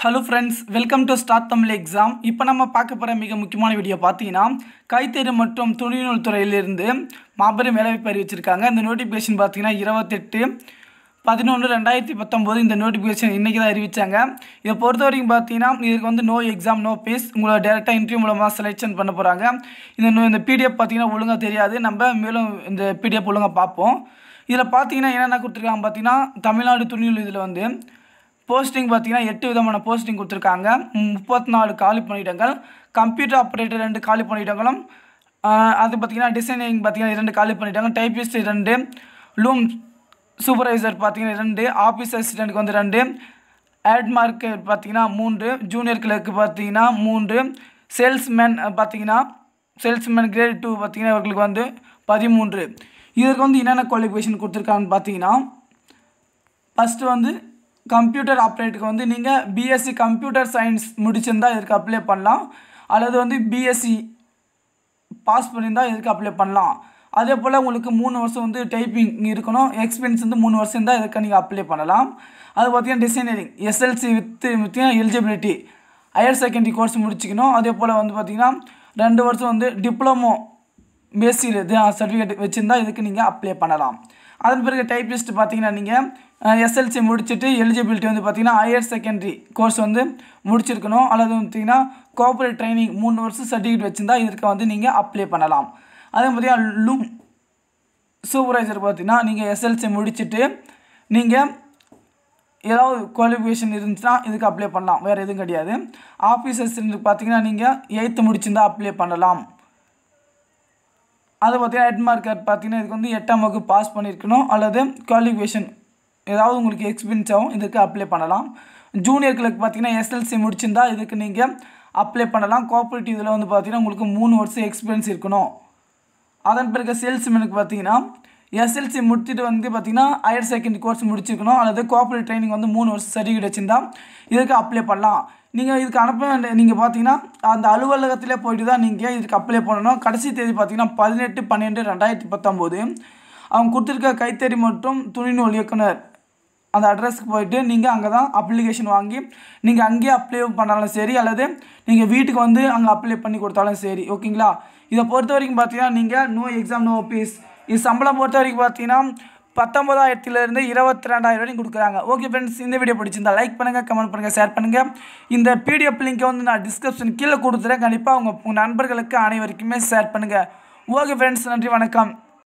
hello friends welcome to start Tamil exam இப்போ நம்ம பார்க்க போகிற மிக முக்கியமான வீடியோ பார்த்தீங்கன்னா கைத்தறி மற்றும் துணிநூல் துறையிலிருந்து மாபெரும் வேலைவாய்ப்பு அறிவிச்சிருக்காங்க இந்த நோட்டிஃபிகேஷன் பார்த்தீங்கன்னா இருபத்தெட்டு பதினொன்று ரெண்டாயிரத்தி பத்தொம்போது இந்த நோட்டிஃபிகேஷன் இன்றைக்கி தான் அறிவித்தாங்க இதை பொறுத்த வரைக்கும் பார்த்தீங்கன்னா இதுக்கு வந்து நோ எக்ஸாம் நோ பேஸ் உங்களை டேரெக்டாக இன்டர்வியூ மூலமாக செலெக்ஷன் பண்ண போகிறாங்க இந்த இந்த பிடிஎஃப் பார்த்தீங்கன்னா ஒழுங்காக தெரியாது நம்ம மேலும் இந்த பிடிஎஃப் ஒழுங்காக பார்ப்போம் இதில் பார்த்தீங்கன்னா என்னென்ன கொடுத்துருக்காங்க பார்த்தீங்கன்னா தமிழ்நாடு துணிநூல் இதில் வந்து போஸ்டிங் பார்த்தீங்கன்னா எட்டு விதமான போஸ்டிங் கொடுத்துருக்காங்க முப்பத்தி நாலு காலி பணியிடங்கள் கம்ப்யூட்டர் ஆப்ரேட்டர் ரெண்டு காலி பணியிடங்களும் அது பார்த்திங்கன்னா டிசைனிங் பார்த்தீங்கன்னா இரண்டு காலி பண்ணிட்டாங்க டைப்பிஸ்ட் இரண்டு லூம் சூப்பர்வைசர் பார்த்திங்கன்னா இரண்டு ஆஃபீஸ் அசிஸ்டண்ட்டுக்கு வந்து ரெண்டு ஆட் பார்த்தீங்கன்னா மூன்று ஜூனியர் கிளர்க்கு பார்த்தீங்கன்னா மூன்று சேல்ஸ்மேன் பார்த்திங்கன்னா சேல்ஸ்மேன் கிரேட் டூ பார்த்தீங்கன்னா இவர்களுக்கு வந்து பதிமூன்று இதற்கு வந்து என்னென்ன குவாலிஃபிகேஷன் கொடுத்துருக்காங்கன்னு பார்த்தீங்கன்னா ஃபஸ்ட்டு வந்து கம்ப்யூட்டர் ஆப்ரேட்டருக்கு வந்து நீங்கள் பிஎஸ்சி கம்ப்யூட்டர் சயின்ஸ் முடிச்சிருந்தால் இதுக்கு அப்ளை பண்ணலாம் அல்லது வந்து பிஎஸ்சி பாஸ் பண்ணியிருந்தால் இதுக்கு அப்ளை பண்ணலாம் அதே போல் உங்களுக்கு மூணு வருஷம் வந்து டைப்பிங் இருக்கணும் எக்ஸ்பீரியன்ஸ் வந்து மூணு வருஷம் இருந்தால் இதுக்கு நீங்கள் அப்ளை பண்ணலாம் அது பார்த்தீங்கன்னா டிசைனரிங் எஸ்எல்சி வித்து பார்த்தீங்கன்னா எலிஜிபிலிட்டி ஹையர் செகண்டரி கோர்ஸ் முடிச்சுக்கணும் அதே போல் வந்து பார்த்திங்கன்னா ரெண்டு வருஷம் வந்து டிப்ளமோ பேசியில் சர்டிஃபிகேட் வச்சுருந்தா இதுக்கு நீங்கள் அப்ளை பண்ணலாம் அதன் பிறகு டைப்பிஸ்ட் பார்த்தீங்கன்னா நீங்கள் எஸ்எல்சி முடிச்சுட்டு எலிஜிபிலிட்டி வந்து பார்த்தீங்கன்னா ஹையர் செகண்டரி கோர்ஸ் வந்து முடிச்சிருக்கணும் அல்லது பார்த்தீங்கன்னா கோஆப்ரேட் ட்ரைனிங் மூணு வருஷம் சர்டிஃபிகேட் வச்சுருந்தா இதற்கு வந்து நீங்கள் அப்ளை பண்ணலாம் அதே பார்த்தீங்கன்னா லூம் சூப்பர்வைசர் பார்த்தீங்கன்னா நீங்கள் எஸ்எல்சி முடிச்சுட்டு நீங்கள் ஏதாவது குவாலிஃபிகேஷன் இருந்துச்சுன்னா இதுக்கு அப்ளை பண்ணலாம் வேறு எதுவும் கிடையாது ஆஃபீஸர்ஸ் பார்த்தீங்கன்னா நீங்கள் எயித்து முடிச்சிருந்தால் அப்ளை பண்ணலாம் அது பார்த்தீங்கன்னா ஹெட் கார்டு பார்த்தீங்கன்னா இதுக்கு வந்து எட்டாம் வகுப்பு பாஸ் பண்ணியிருக்கணும் அல்லது குவாலிஃபிகேஷன் ஏதாவது உங்களுக்கு எக்ஸ்பீரியன்ஸ் ஆகும் இதுக்கு அப்ளை பண்ணலாம் ஜூனியர்களுக்கு பார்த்தீங்கன்னா எஸ்எல்சி முடிச்சிருந்தால் இதுக்கு நீங்கள் அப்ளை பண்ணலாம் கோஆப்ரேட்டிவ் இதில் வந்து பார்த்திங்கன்னா உங்களுக்கு மூணு வருஷம் எக்ஸ்பீரியன்ஸ் இருக்கணும் அதன் பிறகு சேல்ஸ்மேனுக்கு பார்த்தீங்கன்னா எஸ்எல்சி முடிச்சுட்டு வந்து பார்த்திங்கன்னா ஹையர் செகண்டரி கோர்ஸ் முடிச்சிருக்கணும் அல்லது கோஆப்ரேட்டிவ் ட்ரைனிங் வந்து மூணு வருஷம் சர்டிஃபிகேட் வச்சுருந்தால் இதுக்கு அப்ளை பண்ணலாம் நீங்கள் இதுக்கு அனுப்ப நீங்கள் பார்த்தீங்கன்னா அந்த அலுவலகத்தில் போயிட்டு தான் நீங்கள் இதுக்கு அப்ளை பண்ணணும் கடைசி தேதி பார்த்தீங்கன்னா பதினெட்டு பன்னெண்டு ரெண்டாயிரத்தி பத்தொம்போது அவங்க கொடுத்துருக்க கைத்தறி மற்றும் துணிநூல் இயக்குனர் அந்த அட்ரஸ்க்கு போயிட்டு நீங்கள் அங்கே தான் அப்ளிகேஷன் வாங்கி நீங்கள் அங்கேயே அப்ளை பண்ணாலும் சரி அல்லது நீங்கள் வீட்டுக்கு வந்து அங்கே அப்ளை பண்ணி கொடுத்தாலும் சரி ஓகேங்களா இதை பொறுத்த வரைக்கும் பார்த்தீங்கன்னா நீங்கள் நோ எக்ஸாம் நோ ஃபீஸ் இது சம்பளம் பொறுத்த வரைக்கும் பார்த்தீங்கன்னா பத்தொம்பதாயிரத்துலேருந்து இருபத்தி ரெண்டாயிரம் வரைக்கும் கொடுக்குறாங்க ஓகே ஃப்ரெண்ட்ஸ் இந்த வீடியோ பிடிச்சிருந்தா லைக் பண்ணுங்கள் கமெண்ட் பண்ணுங்கள் ஷேர் பண்ணுங்கள் இந்த பிடிஎஃப் லிங்க்கை வந்து நான் டிஸ்கிரிப்ஷன் கீழே கொடுத்துறேன் கண்டிப்பாக உங்கள் நண்பர்களுக்கு அனைவருக்குமே ஷேர் பண்ணுங்கள் ஓகே ஃப்ரெண்ட்ஸ் நன்றி வணக்கம்